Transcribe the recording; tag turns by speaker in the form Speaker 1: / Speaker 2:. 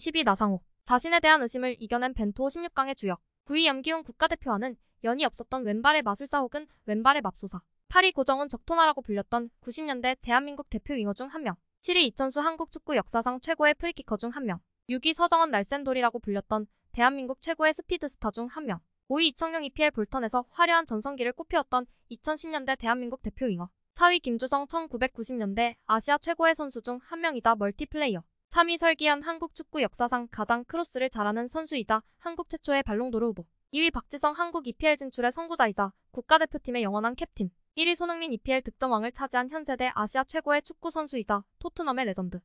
Speaker 1: 10위 나상호 자신에 대한 의심을 이겨낸 벤토 16강의 주역 9위 염기훈 국가대표와는 연이 없었던 왼발의 마술사 혹은 왼발의 맙소사 8위 고정은 적토마라고 불렸던 90년대 대한민국 대표 윙어 중 한 명 7위 이천수 한국 축구 역사상 최고의 프리키커 중 한 명 6위 서정원 날샌돌이라고 불렸던 대한민국 최고의 스피드스타 중 한 명 5위 이청용 EPL 볼턴에서 화려한 전성기를 꽃피웠던 2010년대 대한민국 대표 윙어 4위 김주성 1990년대 아시아 최고의 선수 중 한 명이자 멀티플레이어 3위 설기한 한국 축구 역사상 가장 크로스를 잘하는 선수이자 한국 최초의 발롱도르 후보 2위 박지성 한국 EPL 진출의 선구자이자 국가대표팀의 영원한 캡틴 1위 손흥민 EPL 득점왕을 차지한 현세대 아시아 최고의 축구 선수이자 토트넘의 레전드